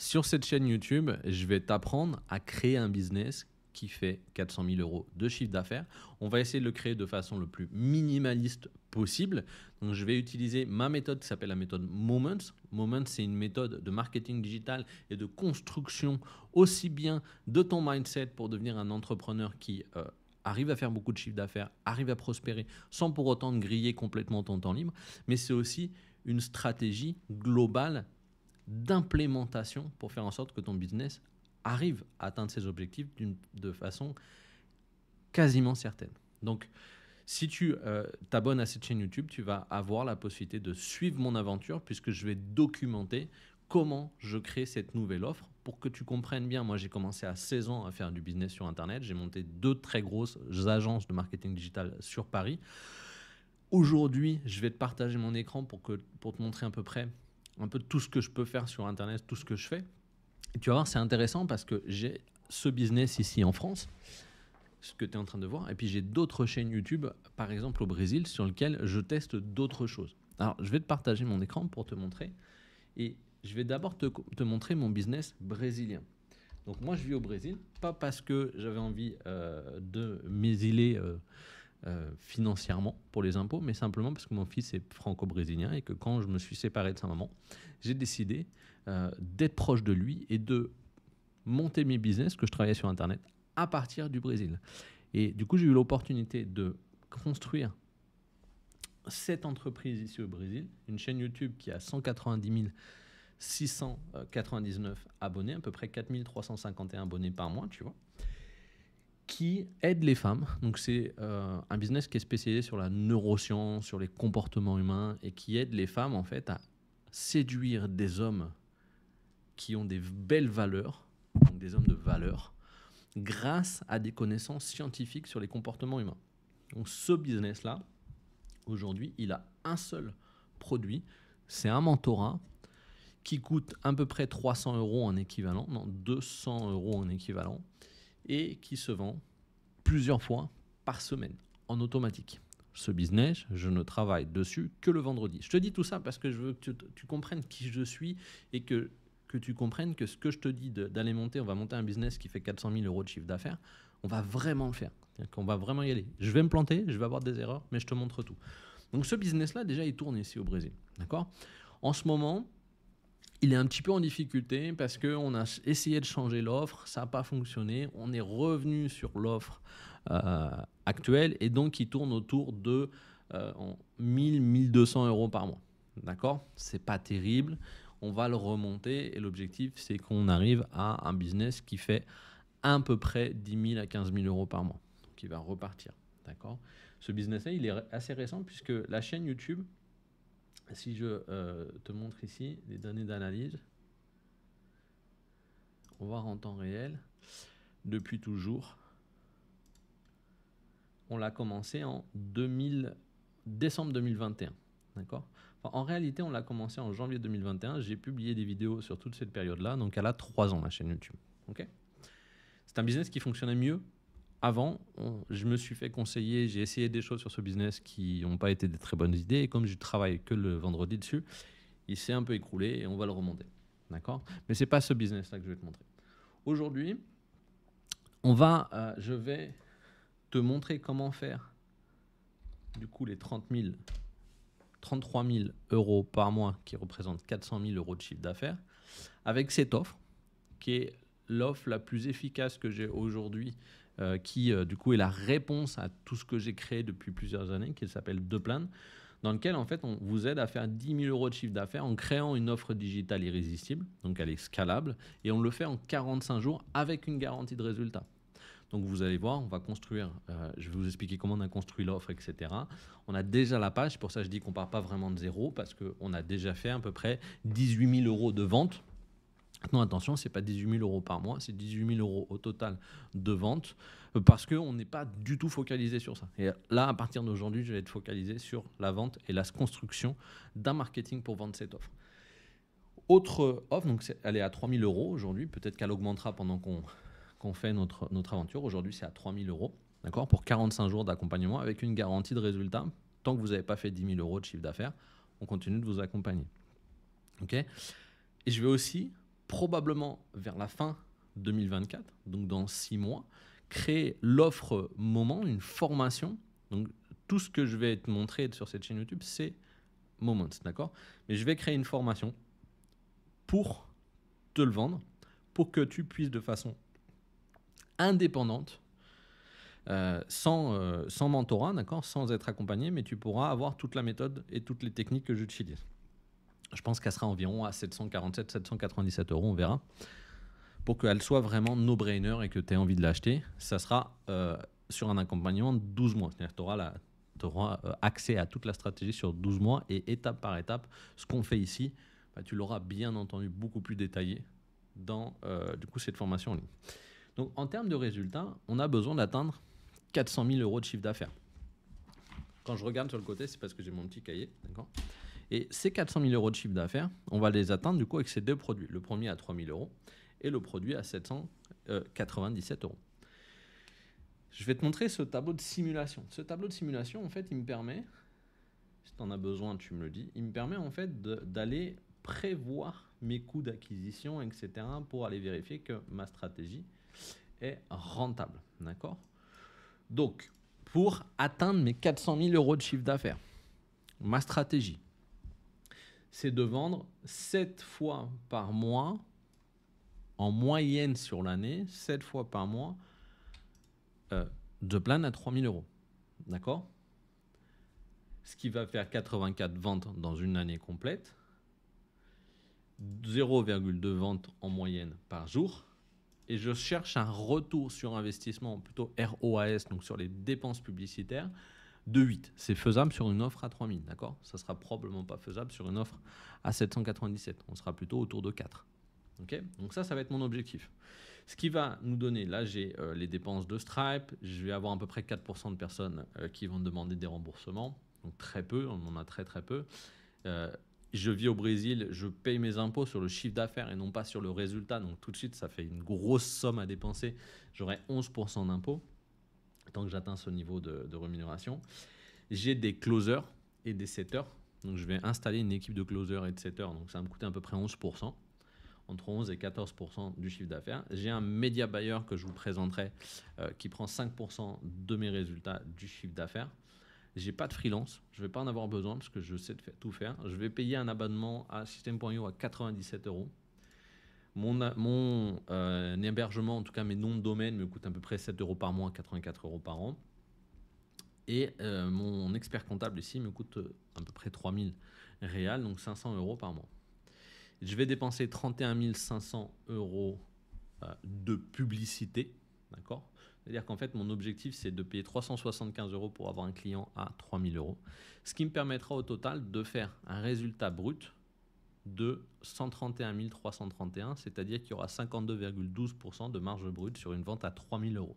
Sur cette chaîne YouTube, je vais t'apprendre à créer un business qui fait 400 000 euros de chiffre d'affaires. On va essayer de le créer de façon le plus minimaliste possible. Donc, je vais utiliser ma méthode qui s'appelle la méthode Moments. Moments, c'est une méthode de marketing digital et de construction aussi bien de ton mindset pour devenir un entrepreneur qui euh, arrive à faire beaucoup de chiffre d'affaires, arrive à prospérer sans pour autant griller complètement ton temps libre. Mais c'est aussi une stratégie globale d'implémentation pour faire en sorte que ton business arrive à atteindre ses objectifs de façon quasiment certaine. Donc, si tu euh, t'abonnes à cette chaîne YouTube, tu vas avoir la possibilité de suivre mon aventure puisque je vais documenter comment je crée cette nouvelle offre pour que tu comprennes bien. Moi, j'ai commencé à 16 ans à faire du business sur Internet. J'ai monté deux très grosses agences de marketing digital sur Paris. Aujourd'hui, je vais te partager mon écran pour, que, pour te montrer à peu près un peu tout ce que je peux faire sur Internet, tout ce que je fais. tu vas voir, c'est intéressant parce que j'ai ce business ici en France, ce que tu es en train de voir, et puis j'ai d'autres chaînes YouTube, par exemple au Brésil, sur lesquelles je teste d'autres choses. Alors, je vais te partager mon écran pour te montrer, et je vais d'abord te, montrer mon business brésilien. Donc moi, je vis au Brésil, pas parce que j'avais envie euh, de m'exiler. Euh, euh, financièrement pour les impôts, mais simplement parce que mon fils est franco-brésilien et que quand je me suis séparé de sa maman, j'ai décidé euh, d'être proche de lui et de monter mes business que je travaillais sur Internet à partir du Brésil. Et du coup, j'ai eu l'opportunité de construire cette entreprise ici au Brésil, une chaîne YouTube qui a 190 699 abonnés, à peu près 4351 abonnés par mois, tu vois qui aide les femmes. Donc c'est euh, un business qui est spécialisé sur la neuroscience, sur les comportements humains et qui aide les femmes en fait à séduire des hommes qui ont des belles valeurs, donc des hommes de valeur, grâce à des connaissances scientifiques sur les comportements humains. Donc ce business là, aujourd'hui, il a un seul produit, c'est un mentorat qui coûte à peu près 300 euros en équivalent, non 200 euros en équivalent et qui se vend plusieurs fois par semaine en automatique. Ce business, je ne travaille dessus que le vendredi. Je te dis tout ça parce que je veux que tu, comprennes qui je suis et que, que tu comprennes que ce que je te dis d'aller monter, on va monter un business qui fait 400 000 euros de chiffre d'affaires, on va vraiment le faire. On va vraiment y aller. Je vais me planter, je vais avoir des erreurs, mais je te montre tout. Donc ce business-là, déjà, il tourne ici au Brésil. D'accord En ce moment, il est un petit peu en difficulté parce qu'on a essayé de changer l'offre, ça n'a pas fonctionné, on est revenu sur l'offre euh, actuelle et donc il tourne autour de euh, 1000-1200 euros par mois. D'accord C'est pas terrible, on va le remonter et l'objectif c'est qu'on arrive à un business qui fait à peu près 10 000 à 15 000 euros par mois. Donc il va repartir. D'accord Ce business-là, il est assez récent puisque la chaîne YouTube, si je euh, te montre ici les données d'analyse, on va voir en temps réel, depuis toujours, on l'a commencé en décembre 2021. D'accord En réalité, on l'a commencé en janvier 2021. J'ai publié des vidéos sur toute cette période-là. Donc, elle a 3 ans, ma chaîne YouTube. ok c'est un business qui fonctionnait mieux avant, je me suis fait conseiller, j'ai essayé des choses sur ce business qui n'ont pas été des très bonnes idées. Et comme je travaille que le vendredi dessus, il s'est un peu écroulé et on va le remonter. D'accord Mais n'est pas ce business-là que je vais te montrer. Aujourd'hui, on va, euh, je vais te montrer comment faire du coup les 30 000, 33 000 euros par mois qui représentent 400 000 euros de chiffre d'affaires avec cette offre qui est l'offre la plus efficace que j'ai aujourd'hui euh, qui euh, du coup est la réponse à tout ce que j'ai créé depuis plusieurs années, qui s'appelle Deplan dans lequel en fait on vous aide à faire 10 000 euros de chiffre d'affaires en créant une offre digitale irrésistible, donc elle est scalable, et on le fait en 45 jours avec une garantie de résultat. Donc vous allez voir, on va construire, euh, je vais vous expliquer comment on a construit l'offre, etc. On a déjà la page, pour ça je dis qu'on ne part pas vraiment de zéro, parce qu'on a déjà fait à peu près 18 000 euros de vente Maintenant, attention, ce n'est pas 18 000 euros par mois, c'est 18 000 euros au total de vente, euh, parce qu'on n'est pas du tout focalisé sur ça. Et là, à partir d'aujourd'hui, je vais être focalisé sur la vente et la construction d'un marketing pour vendre cette offre. Autre offre, donc elle est à 3 000 euros aujourd'hui, peut-être qu'elle augmentera pendant qu'on fait notre, notre aventure. Aujourd'hui, c'est à 3 000 euros, d'accord, pour 45 jours d'accompagnement avec une garantie de résultat. Tant que vous n'avez pas fait 10 000 euros de chiffre d'affaires, on continue de vous accompagner. OK et je vais aussi probablement vers la fin 2024, donc dans six mois, créer l'offre moment, une formation. Donc tout ce que je vais te montrer sur cette chaîne YouTube, c'est Moment. d'accord Mais je vais créer une formation pour te le vendre, pour que tu puisses de façon indépendante, euh, sans, euh, sans mentorat, d'accord Sans être accompagné, mais tu pourras avoir toute la méthode et toutes les techniques que j'utilise. Je pense qu'elle sera environ à 747-797 euros, on verra. Pour qu'elle soit vraiment no-brainer et que tu aies envie de l'acheter, ça sera euh, sur un accompagnement de 12 mois. C'est-à-dire que tu auras euh, accès à toute la stratégie sur 12 mois et étape par étape, ce qu'on fait ici, bah, tu l'auras bien entendu beaucoup plus détaillé dans euh, du coup, cette formation en ligne. Donc en termes de résultats, on a besoin d'atteindre 400 000 euros de chiffre d'affaires. Quand je regarde sur le côté, c'est parce que j'ai mon petit cahier. D'accord et ces 400 000 euros de chiffre d'affaires, on va les atteindre du coup avec ces deux produits. Le premier à 3 000 euros et le produit à 797 euros. Je vais te montrer ce tableau de simulation. Ce tableau de simulation, en fait, il me permet, si tu en as besoin, tu me le dis, il me permet en fait d'aller prévoir mes coûts d'acquisition, etc., pour aller vérifier que ma stratégie est rentable. D'accord Donc, pour atteindre mes 400 000 euros de chiffre d'affaires, ma stratégie, c'est de vendre 7 fois par mois, en moyenne sur l'année, 7 fois par mois, euh, de plein à 3000 euros. D'accord Ce qui va faire 84 ventes dans une année complète, 0,2 ventes en moyenne par jour. Et je cherche un retour sur investissement, plutôt ROAS, donc sur les dépenses publicitaires, de 8. C'est faisable sur une offre à 3000, d'accord Ça sera probablement pas faisable sur une offre à 797. On sera plutôt autour de 4. Donc ça, ça va être mon objectif. Ce qui va nous donner, là j'ai euh, les dépenses de Stripe, je vais avoir à peu près 4% de personnes euh, qui vont demander des remboursements, donc très peu, on en a très très peu. Euh, je vis au Brésil, je paye mes impôts sur le chiffre d'affaires et non pas sur le résultat, donc tout de suite ça fait une grosse somme à dépenser, j'aurai 11% d'impôts tant que j'atteins ce niveau de, rémunération. J'ai des closers et des setters. Donc je vais installer une équipe de closers et de setters. Donc ça va me coûter à peu près 11%, entre 11 et 14% du chiffre d'affaires. J'ai un media buyer que je vous présenterai euh, qui prend 5% de mes résultats du chiffre d'affaires. J'ai pas de freelance, je vais pas en avoir besoin parce que je sais tout faire. Je vais payer un abonnement à System.io à 97 euros mon, euh, hébergement, en tout cas mes noms de domaine, me coûte à peu près 7 euros par mois, 84 euros par an. Et euh, mon expert comptable ici me coûte euh, à peu près 3000 réals, donc 500 euros par mois. Je vais dépenser 31 500 euros de publicité. D'accord C'est-à-dire qu'en fait, mon objectif, c'est de payer 375 euros pour avoir un client à 3000 euros. Ce qui me permettra au total de faire un résultat brut de 131 331, c'est-à-dire qu'il y aura 52,12% de marge brute sur une vente à 3 000 euros.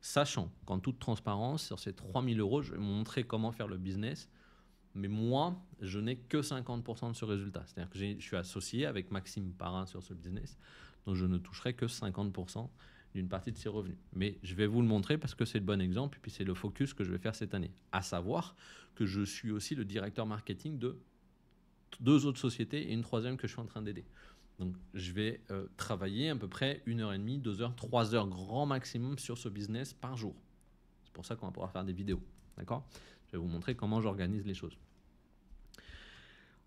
Sachant qu'en toute transparence, sur ces 3 000 euros, je vais vous montrer comment faire le business, mais moi, je n'ai que 50% de ce résultat. C'est-à-dire que je suis associé avec Maxime Parrain sur ce business, donc je ne toucherai que 50% d'une partie de ses revenus. Mais je vais vous le montrer parce que c'est le bon exemple et puis c'est le focus que je vais faire cette année. À savoir que je suis aussi le directeur marketing de deux autres sociétés et une troisième que je suis en train d'aider. Donc je vais euh, travailler à peu près une heure et demie, deux heures, trois heures grand maximum sur ce business par jour. C'est pour ça qu'on va pouvoir faire des vidéos. D'accord Je vais vous montrer comment j'organise les choses.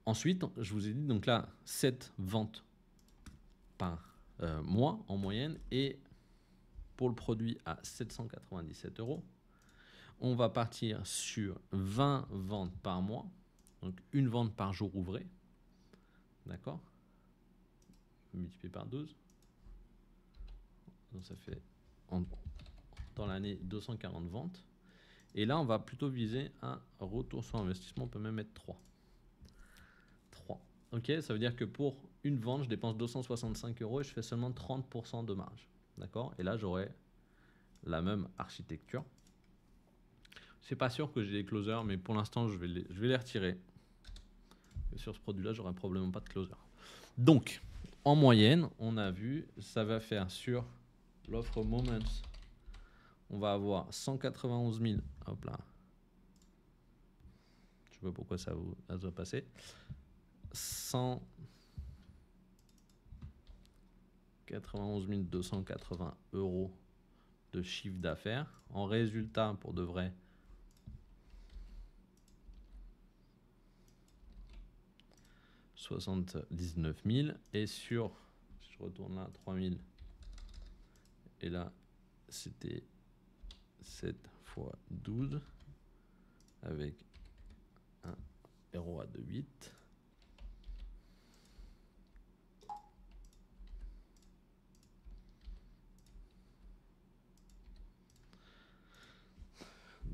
Ensuite, je vous ai dit donc là 7 ventes par euh, mois en moyenne et pour le produit à 797 euros, on va partir sur 20 ventes par mois donc une vente par jour ouvrée, D'accord Multiplié par 12. Donc ça fait en, dans l'année 240 ventes. Et là, on va plutôt viser un retour sur investissement. On peut même mettre 3. 3. Ok, ça veut dire que pour une vente, je dépense 265 euros et je fais seulement 30% de marge. D'accord Et là, j'aurai la même architecture. C'est pas sûr que j'ai des closers, mais pour l'instant, je vais les retirer sur ce produit-là, j'aurais probablement pas de closer. Donc, en moyenne, on a vu, ça va faire sur l'offre Moments, on va avoir 191 000. Hop là. Je sais pourquoi ça, vous, ça doit passer. 191 280 euros de chiffre d'affaires. En résultat, pour de vrai, 79 000. Et sur, si je retourne là, 3000 Et là, c'était 7 fois 12 avec un 0 de 8.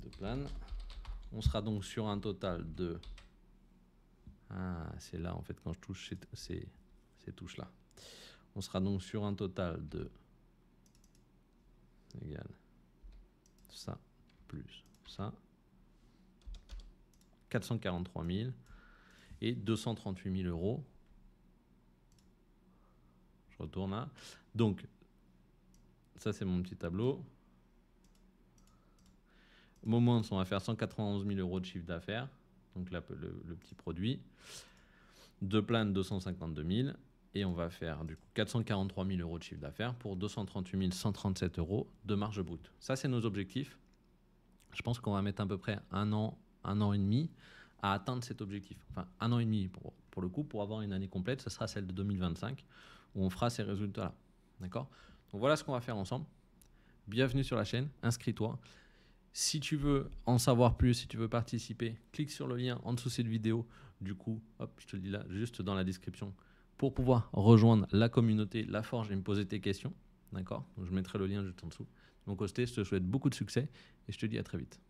de plan On sera donc sur un total de ah, c'est là en fait quand je touche ces, touches-là. On sera donc sur un total de égal ça plus ça. 443 000 et 238 000 euros. Je retourne là. Hein. Donc, ça c'est mon petit tableau. Au moment on va faire 191 000 euros de chiffre d'affaires donc là, le, petit produit. de de 252 000. Et on va faire du coup 443 000 euros de chiffre d'affaires pour 238 137 euros de marge brute. Ça, c'est nos objectifs. Je pense qu'on va mettre à peu près un an, un an et demi à atteindre cet objectif. Enfin, un an et demi pour, pour le coup, pour avoir une année complète, ce sera celle de 2025 où on fera ces résultats-là. D'accord Donc voilà ce qu'on va faire ensemble. Bienvenue sur la chaîne, inscris-toi. Si tu veux en savoir plus, si tu veux participer, clique sur le lien en dessous de cette vidéo. Du coup, hop, je te le dis là, juste dans la description, pour pouvoir rejoindre la communauté, la forge et me poser tes questions. D'accord Je mettrai le lien juste en dessous. Donc, Osté, je te souhaite beaucoup de succès et je te dis à très vite.